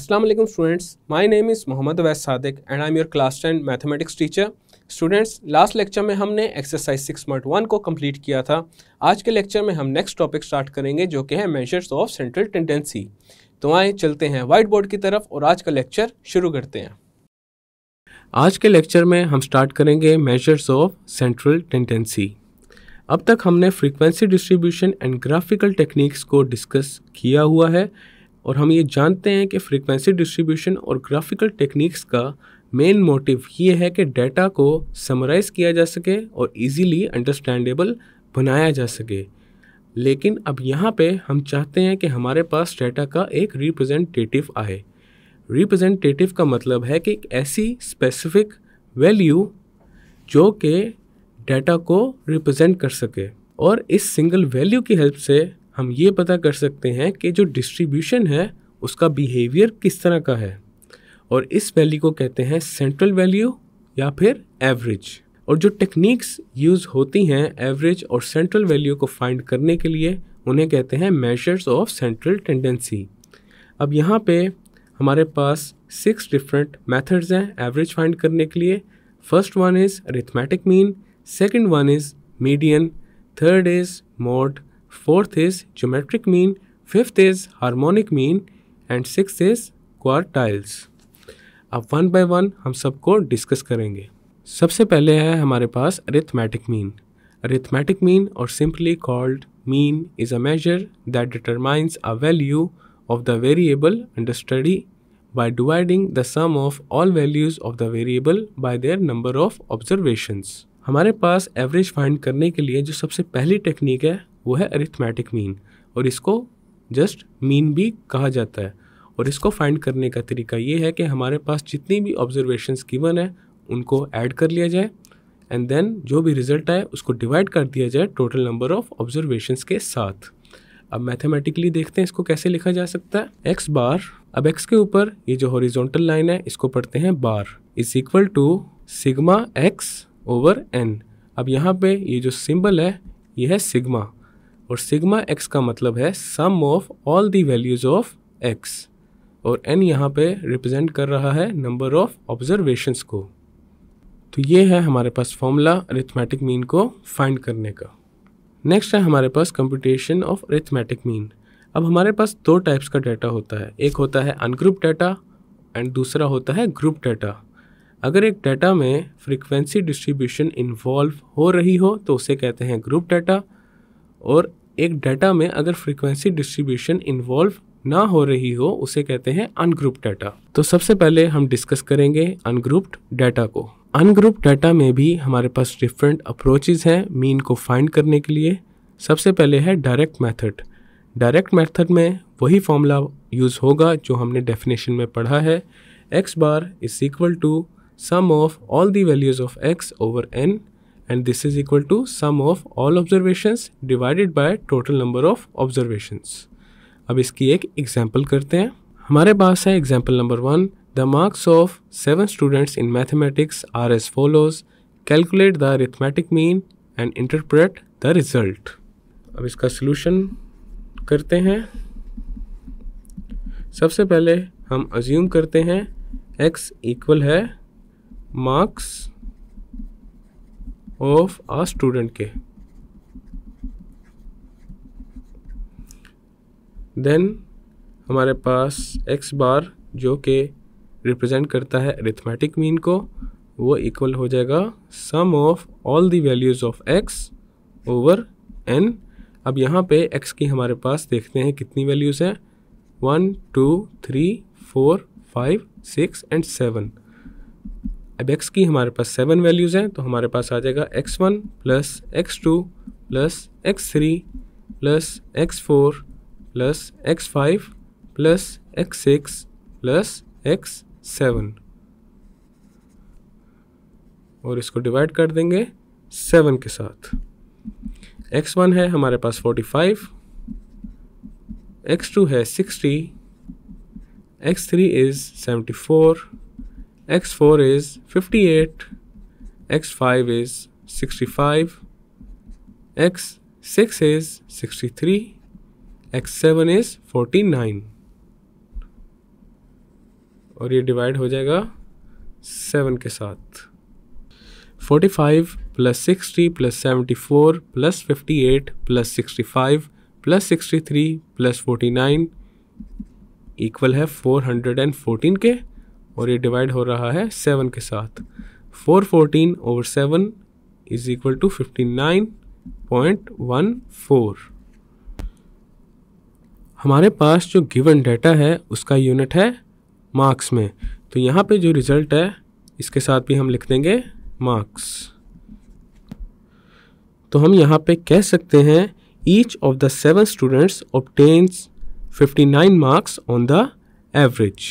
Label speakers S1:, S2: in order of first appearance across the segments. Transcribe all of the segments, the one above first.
S1: अस्सलाम वालेकुम students my name is Mohammad Wais Sadiq and I am your class ten mathematics teacher students last lecture में हमने exercise six point one को complete किया था आज के लेक्चर में हम नेक्स्ट टॉपिक स्टार्ट करेंगे जो कि है मेजर्स ऑफ सेंट्रल टेंडेंसी तो आए चलते हैं वाइट बोर्ड की तरफ और आज का लेक्चर शुरू करते हैं आज के लेक्चर में हम स्टार्ट करेंगे मेजर्स ऑफ सेंट्रल टेंडेंसी अब तक हमने frequency distribution and graphical techniques को डिस्कस किया हुआ है और हम ये जानते हैं कि फ्रीक्वेंसी डिस्ट्रीब्यूशन और ग्राफिकल टेक्निक्स का मेन मोटिव ये है कि डेटा को समराइज़ किया जा सके और इजीली अंडरस्टैंडेबल बनाया जा सके लेकिन अब यहाँ पे हम चाहते हैं कि हमारे पास डेटा का एक रिप्रेजेंटेटिव आए रिप्रेजेंटेटिव का मतलब है कि एक ऐसी स्पेसिफिक वैल्यू जो कि डेटा को रिप्रेजेंट कर सके और इस सिंगल वैल्यू की हेल्प से हम ये पता कर सकते हैं कि जो डिस्ट्रीब्यूशन है उसका बिहेवियर किस तरह का है और इस वैल्यू को कहते हैं सेंट्रल वैल्यू या फिर एवरेज और जो टेक्निक्स यूज़ होती हैं एवरेज और सेंट्रल वैल्यू को फाइंड करने के लिए उन्हें कहते हैं मेजर्स ऑफ सेंट्रल टेंडेंसी अब यहाँ पे हमारे पास सिक्स डिफरेंट मेथड्स हैं एवरेज फाइंड करने के लिए first one is arithmetic mean second one is median third is mode fourth is geometric mean fifth is harmonic mean and six is quartiles अब वन बाय वन हम सबको discuss करेंगे सबसे पहले है हमारे पास अरिथमेटिक मीन अरिथमेटिक मीन और simply called mean is a measure that determines a value of the variable and study by dividing the sum of all values of the variable by their number of observations हमारे पास average find करने के लिए जो सबसे पहली technique है वो है अरिथमेटिक मीन और इसको जस्ट मीन भी कहा जाता है और इसको फाइंड करने का तरीका ये है कि हमारे पास जितनी भी ऑब्जर्वेशन गिवन है उनको ऐड कर लिया जाए एंड देन जो भी रिजल्ट आए उसको डिवाइड कर दिया जाए टोटल नंबर ऑफ ऑब्जर्वेशन के साथ अब मैथमेटिकली देखते हैं इसको कैसे लिखा जा सकता है एक्स बार अब एक्स के ऊपर ये जो हॉरिजोंटल लाइन है इसको पढ़ते हैं bar is equal to sigma x over n अब यहाँ पे ये जो सिंबल है ये है सिग्मा और सिग्मा एक्स का मतलब है sum of all the values of x और एन यहाँ पे रिप्रेजेंट कर रहा है नंबर ऑफ ऑब्जर्वेशंस को तो ये है हमारे पास फॉर्मूला अरिथमेटिक मीन को फाइंड करने का नेक्स्ट है हमारे पास कंप्यूटेशन ऑफ अरिथमेटिक मीन अब हमारे पास दो टाइप्स का डाटा होता है एक होता है अनग्रुप डाटा एंड दूसरा होता है ग्रुप डाटा अगर एक डाटा में फ्रिक्वेंसी डिस्ट्रीब्यूशन इन्वॉल्व हो रही हो तो उसे कहते हैं ग्रुप डाटा और एक डाटा में अगर फ्रीक्वेंसी डिस्ट्रीब्यूशन इन्वॉल्व ना हो रही हो उसे कहते हैं अनग्रुप डाटा तो सबसे पहले हम डिस्कस करेंगे अनग्रुप्ड डाटा को अनग्रुप डाटा में भी हमारे पास डिफरेंट अप्रोचेज हैं मीन को फाइंड करने के लिए सबसे पहले है डायरेक्ट मेथड डायरेक्ट मेथड में वही फॉर्मूला यूज़ होगा जो हमने डेफिनेशन में पढ़ा है x bar is equal to sum of all the values of x over n and this is equal to sum of all observations divided by total number of observations अब इसकी एक example करते हैं हमारे पास है example number one the marks of seven students in mathematics are as follows calculate the arithmetic mean and interpret the result अब इसका सोल्यूशन करते हैं सबसे पहले हम assume करते हैं एक्स इक्वल है मार्क्स ऑफ आ स्टूडेंट के देन हमारे पास एक्स बार जो कि रिप्रेजेंट करता है अरिथमेटिक मीन को वो इक्वल हो जाएगा sum of all the values of x over n अब यहाँ पे एक्स की हमारे पास देखते हैं कितनी वैल्यूज़ हैं one two three four five six and seven अब एक्स की हमारे पास सेवन वैल्यूज़ हैं तो हमारे पास आ जाएगा x one plus x two plus x three plus x four plus x five plus x six plus x seven और इसको डिवाइड कर देंगे सेवन के साथ एक्स वन है हमारे पास फोर्टी फाइव एक्स टू है sixty x three is seventy four x4 is 58, x5 is 65, x6 is 63, x7 is 49 और ये डिवाइड हो जाएगा 7 के साथ 45 plus sixty plus seventy four plus fifty eight plus sixty five plus sixty three plus forty nine equal है four hundred and के और ये डिवाइड हो रहा है सेवन के साथ four fourteen over seven is equal to fifty nine point one four हमारे पास जो गिवन डाटा है उसका यूनिट है मार्क्स में तो यहाँ पे जो रिज़ल्ट है इसके साथ भी हम लिख देंगे मार्क्स तो हम यहाँ पे कह सकते हैं each of the seven students obtains 59 marks on the average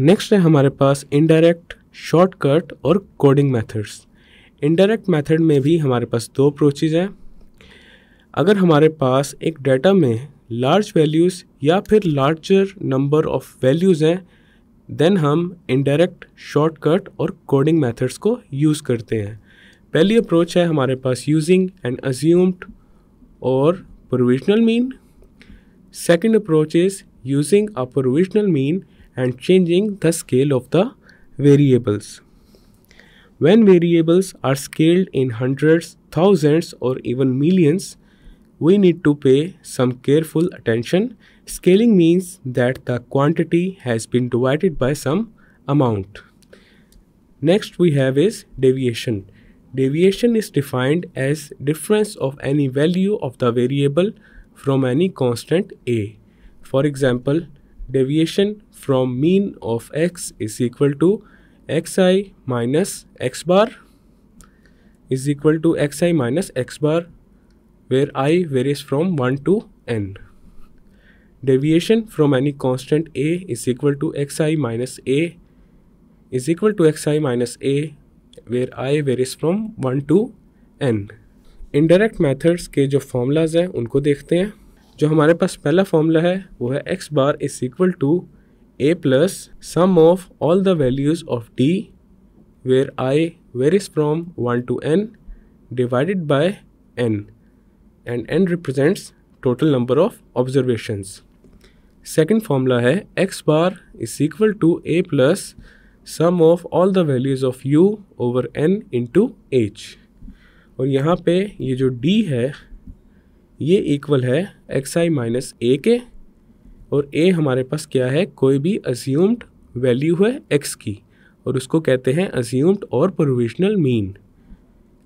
S1: next है हमारे पास इनडायरेक्ट शॉर्टकट और कोडिंग मेथड्स इनडायरेक्ट मेथड में भी हमारे पास दो अप्रोचेज हैं अगर हमारे पास एक डाटा में लार्ज वैल्यूज़ या फिर लार्जर नंबर ऑफ वैल्यूज़ हैं देन हम इनडायरेक्ट शॉर्टकट और कोडिंग मेथड्स को यूज़ करते हैं पहली अप्रोच है हमारे पास यूजिंग एंड अज्यूम्ड और provisional mean second approach is using a provisional mean and changing the scale of the variables. When variables are scaled in hundreds, thousands or even millions, we need to pay some careful attention. Scaling means that the quantity has been divided by some amount. Next we have is deviation. Deviation is defined as difference of any value of the variable from any constant a. For example, deviation from mean of x is equal to xi minus x bar is equal to xi minus x bar where i varies from 1 to n. Deviation from any constant a is equal to xi minus a is equal to xi minus a where i varies from 1 to n. Indirect methods के जो formulas हैं उनको देखते हैं जो हमारे पास पहला formula है वो है x bar is equal to a plus sum of all the values of d where i varies from 1 to n divided by n and n represents total number of observations. Second formula hai x bar is equal to a plus sum of all the values of u over n into h और यहाँ पे ये जो d है ये equal है x i minus a के और ए हमारे पास क्या है कोई भी अज्यूम्ड वैल्यू है एक्स की और उसको कहते हैं अज्यूम्ड और provisional mean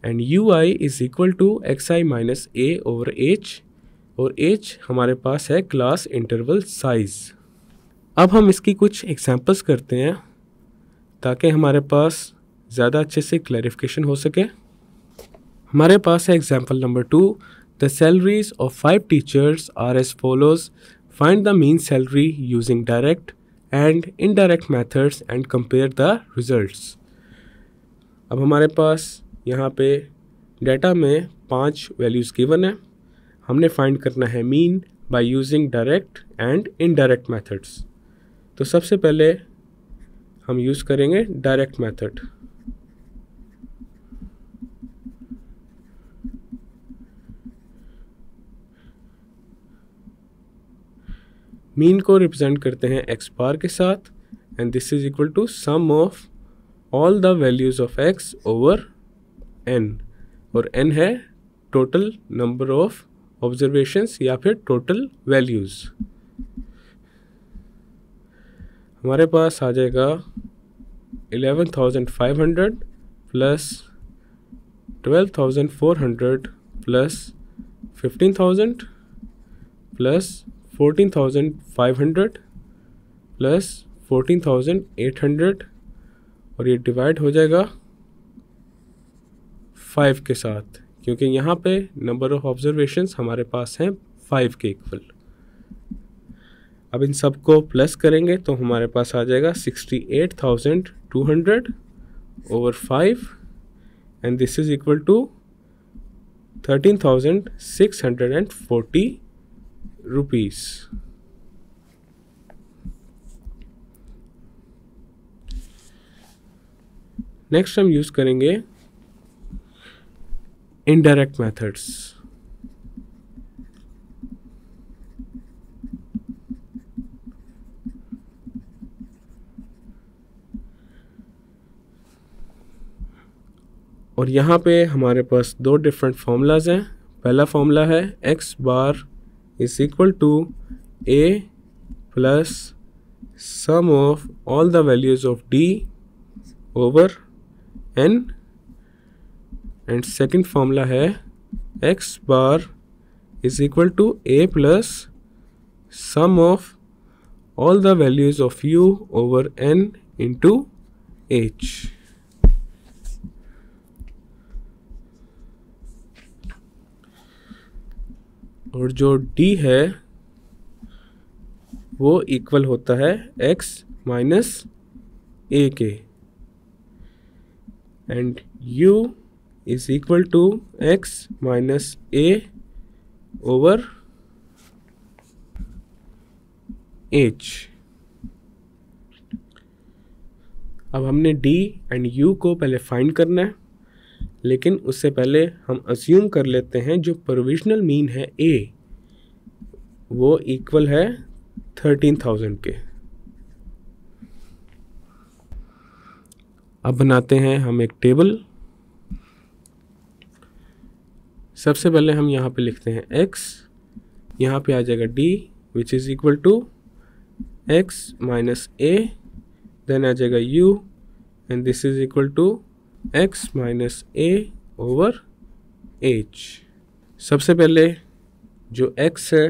S1: and u i is equal to x i minus a over h और एच हमारे पास है क्लास इंटरवल साइज़ अब हम इसकी कुछ एग्जांपल्स करते हैं ताकि हमारे पास ज़्यादा अच्छे से क्लैरिफिकेशन हो सके हमारे पास है example number two the salaries of five teachers are as follows Find the mean salary using direct and indirect methods and compare the results. अब हमारे पास यहाँ पे डाटा में पांच वैल्यूज़ गिवन है हमने फाइंड करना है mean by using direct and indirect methods तो सबसे पहले हम यूज़ करेंगे डायरेक्ट मेथड मीन को रिप्रेजेंट करते हैं एक्स बार के साथ and this is equal to sum of all the values of x over n और एन है टोटल नंबर ऑफ ऑब्जर्वेशंस या फिर टोटल वैल्यूज़ हमारे पास आ जाएगा 11,500 plus 12,400 plus 15,000 plus fourteen thousand five hundred plus fourteen thousand eight hundred और ये डिवाइड हो जाएगा फाइव के साथ क्योंकि यहाँ पे नंबर ऑफ ऑब्जर्वेशंस हमारे पास हैं फाइव के इक्वल अब इन सब को प्लस करेंगे तो हमारे पास आ जाएगा sixty eight thousand two hundred over five and this is equal to thirteen thousand six hundred and forty rupees. Next हम यूज करेंगे इनडायरेक्ट मेथड्स और यहां पे हमारे पास दो डिफरेंट फार्मूलाज हैं पहला फॉर्मूला है x bar is equal to a plus sum of all the values of d over n and second formula x bar is equal to a plus sum of all the values of u over n into h और जो D है वो equal होता है x minus a के and u is equal to x minus a over h अब हमने D and you को पहले फाइंड करना है लेकिन उससे पहले हम अज्यूम कर लेते हैं जो प्रोविजनल मीन है ए वो इक्वल है थर्टीन थाउजेंड के अब बनाते हैं हम एक टेबल सबसे पहले हम यहाँ पे लिखते हैं x यहाँ पे आ जाएगा d which is equal to x minus a then आ जाएगा u and this is equal to x minus a over h सबसे पहले जो एक्स है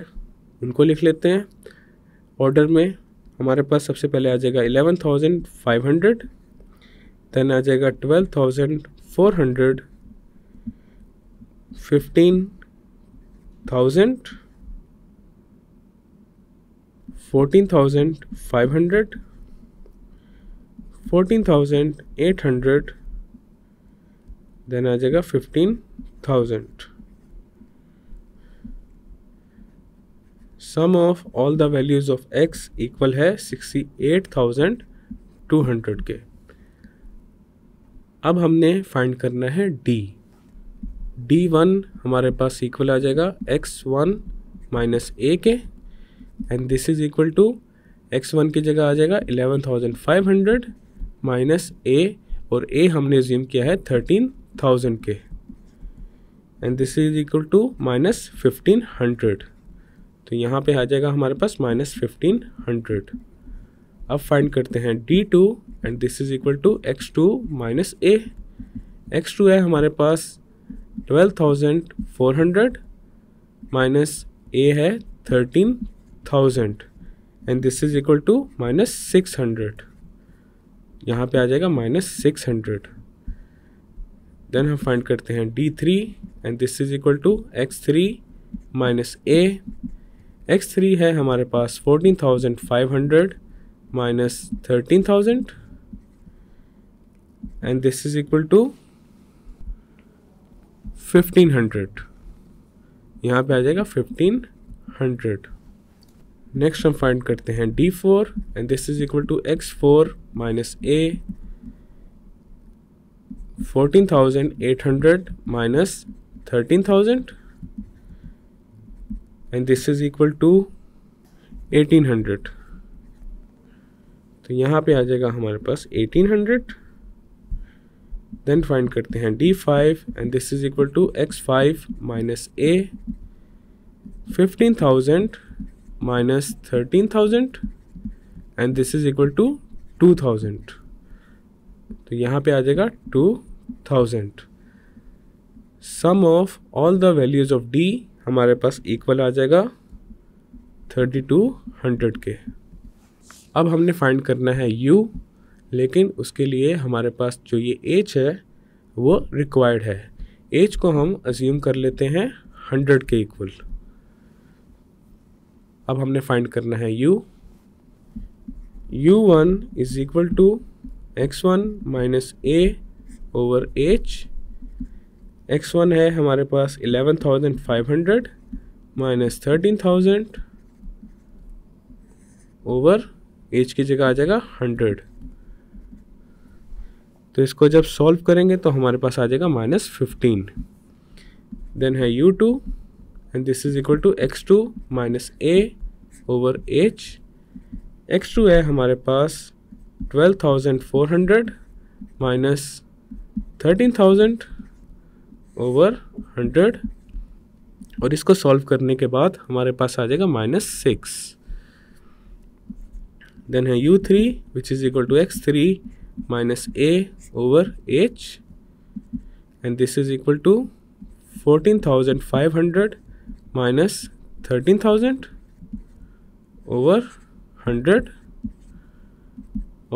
S1: उनको लिख लेते हैं ऑर्डर में हमारे पास सबसे पहले आ जाएगा eleven thousand five hundred then आ जाएगा twelve thousand four hundred fifteen thousand fourteen thousand five hundred fourteen thousand eight hundred then आ जाएगा fifteen thousand sum of all the values of x equal है sixty eight thousand two hundred के अब हमने find करना है D D one हमारे पास इक्वल आ जाएगा एक्स वन माइनस ए के and this is equal to x one की जगह आ जाएगा eleven thousand five hundred minus a और ए हमने ज्यूम किया है थर्टीन थाउजेंड के and this is equal to minus fifteen hundred तो यहाँ पे आ जाएगा हमारे पास माइनस फिफ्टीन हंड्रेड अब फाइंड करते हैं d two and this is equal to x two minus a x two है हमारे पास twelve thousand four hundred minus a है thirteen thousand and this is equal to minus six hundred यहाँ पर आ जाएगा माइनस सिक्स हंड्रेड देन हम find करते हैं d three and this is equal to x three minus a x three है हमारे पास fourteen thousand five hundred minus thirteen thousand and this is equal to fifteen hundred यहाँ पे आ जाएगा फिफ्टीन हंड्रेड नेक्स्ट हम फाइंड करते हैं d four and this is equal to x four minus a fourteen thousand eight hundred minus thirteen thousand and this is equal to eighteen hundred तो यहाँ पे आ जाएगा हमारे पास एटीन हंड्रेड देन फाइंड करते हैं d five and this is equal to x five minus a fifteen thousand minus thirteen thousand and this is equal to two thousand तो यहाँ पे आ जाएगा two thousand sum of all the values of d हमारे पास equal आ जाएगा thirty two hundred के अब हमने फाइंड करना है यू लेकिन उसके लिए हमारे पास जो ये एच है वो रिक्वायर्ड है एच को हम अज्यूम कर लेते हैं हंड्रेड के इक्वल अब हमने फाइंड करना है u u one is equal to x one minus a over h x one है हमारे पास eleven thousand five hundred minus thirteen thousand over h की जगह आ जाएगा हंड्रेड तो इसको जब सॉल्व करेंगे तो हमारे पास आ जाएगा माइनस फिफ्टीन देन है u two and this is equal to x two minus a over h x two है हमारे पास twelve thousand four hundred minus thirteen thousand over hundred और इसको सॉल्व करने के बाद हमारे पास आ जाएगा माइनस सिक्स देन है u three which is equal to x three minus a over h and this is equal to fourteen thousand five hundred minus thirteen thousand over hundred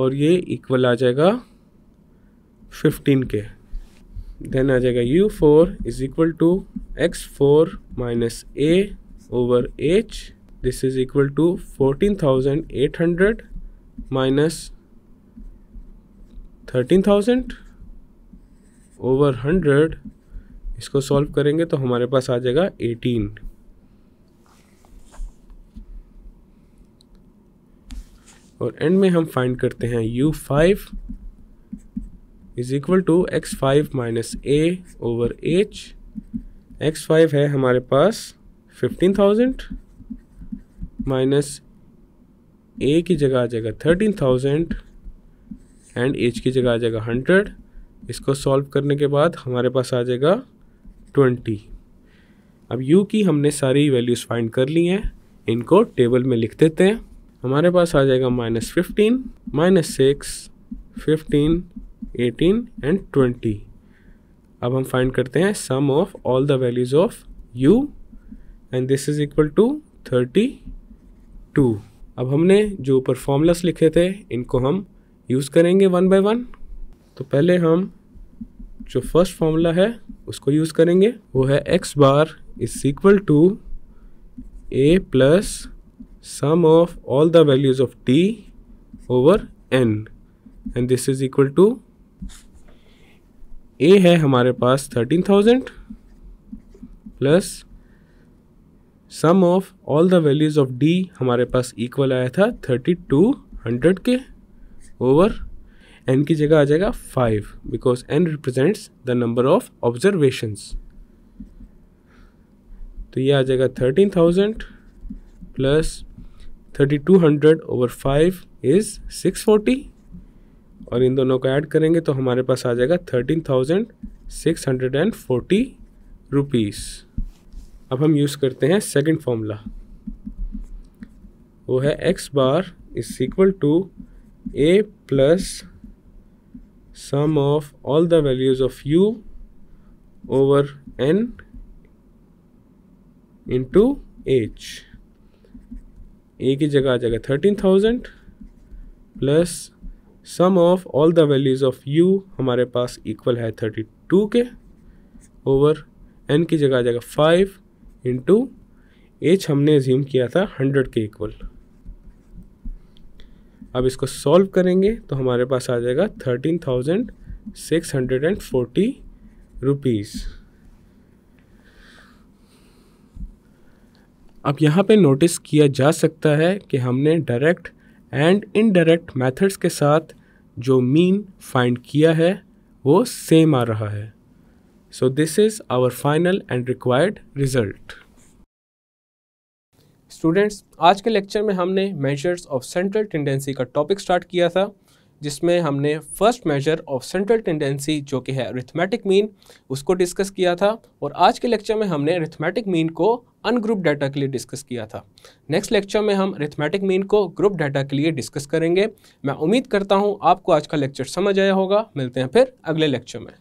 S1: और ये इक्वल आ जाएगा फिफ्टीन के then आ जाएगा u four is equal to x four minus a over h this is equal to fourteen thousand eight hundred minus thirteen thousand over hundred इसको solve करेंगे तो हमारे पास आ जाएगा एटीन और एंड में हम फाइंड करते हैं u five is equal to x five minus a over h x five है हमारे पास फिफ्टीन थाउजेंड माइनस ए की जगह आ जाएगा थर्टीन थाउजेंड एंड एच की जगह आ जाएगा हंड्रेड इसको सॉल्व करने के बाद हमारे पास आ जाएगा ट्वेंटी अब यू की हमने सारी वैल्यूज़ फाइंड कर ली हैं इनको टेबल में लिख देते हैं हमारे पास आ जाएगा minus fifteen minus six fifteen eighteen and twenty अब हम फाइंड करते हैं sum of all the values of u and this is equal to thirty two अब हमने जो ऊपर फॉर्मूलास लिखे थे इनको हम यूज़ करेंगे वन बाय वन तो पहले हम जो फर्स्ट फॉर्मूला है उसको यूज़ करेंगे वो है x bar is equal to a plus sum of all the values of t over n and this is equal to a है हमारे पास thirteen thousand plus sum of all the values of d हमारे पास equal आया था thirty two hundred के over n की जगह आ जाएगा five because n represents the number of observations तो ये आ जाएगा thirteen thousand plus thirty two hundred over five is six forty और इन दोनों को ऐड करेंगे तो हमारे पास आ जाएगा thirteen thousand six hundred and forty rupees अब हम यूज़ करते हैं सेकंड फॉर्मूला वो है x bar is equal to a plus sum of all the values of u over n into h a की जगह आ जाएगा thirteen thousand plus sum of all the values of u हमारे पास equal है thirty two के over n की जगह आ जाएगा फाइव इंटू एच हमने ज्यूम किया था हंड्रेड के इक्वल अब इसको सॉल्व करेंगे तो हमारे पास आ जाएगा thirteen thousand six hundred and forty rupees अब यहाँ पे नोटिस किया जा सकता है कि हमने डायरेक्ट एंड इनडायरेक्ट मेथड्स के साथ जो मीन फाइंड किया है वो सेम आ रहा है so this is our final and required result students आज के लेक्चर में हमने मेजर्स ऑफ सेंट्रल टेंडेंसी का टॉपिक स्टार्ट किया था जिसमें हमने first measure of central tendency जो कि है अरिथमेटिक मीन उसको डिस्कस किया था और आज के लेक्चर में हमने अरिथमेटिक मीन को अनग्रुप डाटा के लिए डिस्कस किया था नेक्स्ट लेक्चर में हम रिथमेटिक मीन को ग्रुप डाटा के लिए डिस्कस करेंगे मैं उम्मीद करता हूँ आपको आज का लेक्चर समझ आया होगा मिलते हैं फिर अगले लेक्चर में